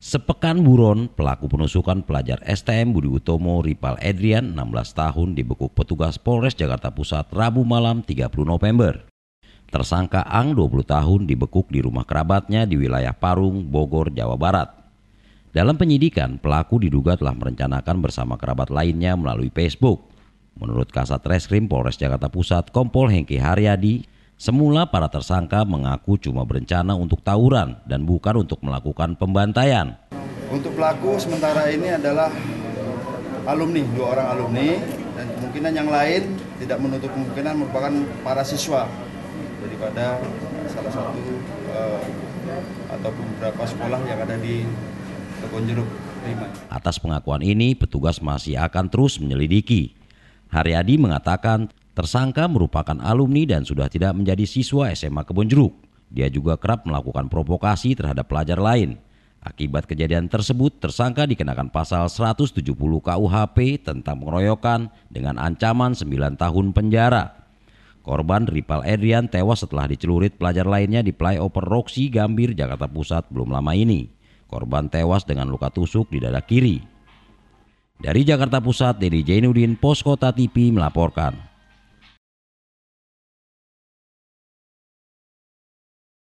Sepekan buron, pelaku penusukan pelajar STM Budi Utomo Ripal Edrian 16 tahun dibekuk petugas Polres Jakarta Pusat Rabu malam 30 November. Tersangka Ang 20 tahun dibekuk di rumah kerabatnya di wilayah Parung, Bogor, Jawa Barat. Dalam penyidikan, pelaku diduga telah merencanakan bersama kerabat lainnya melalui Facebook. Menurut Kasat Reskrim Polres Jakarta Pusat, Kompol Hengki Haryadi, Semula para tersangka mengaku cuma berencana untuk tawuran dan bukan untuk melakukan pembantaian. Untuk pelaku sementara ini adalah alumni, dua orang alumni dan kemungkinan yang lain tidak menutup kemungkinan merupakan para siswa daripada salah satu uh, ataupun beberapa sekolah yang ada di Kebonjeruk. Atas pengakuan ini, petugas masih akan terus menyelidiki. Haryadi mengatakan Tersangka merupakan alumni dan sudah tidak menjadi siswa SMA Kebonjeruk. Dia juga kerap melakukan provokasi terhadap pelajar lain. Akibat kejadian tersebut, tersangka dikenakan pasal 170 KUHP tentang pengeroyokan dengan ancaman 9 tahun penjara. Korban Ripal Adrian tewas setelah dicelurit pelajar lainnya di flyover Roxy Gambir, Jakarta Pusat belum lama ini. Korban tewas dengan luka tusuk di dada kiri. Dari Jakarta Pusat, Dedi Jainuddin, Poskota TV melaporkan.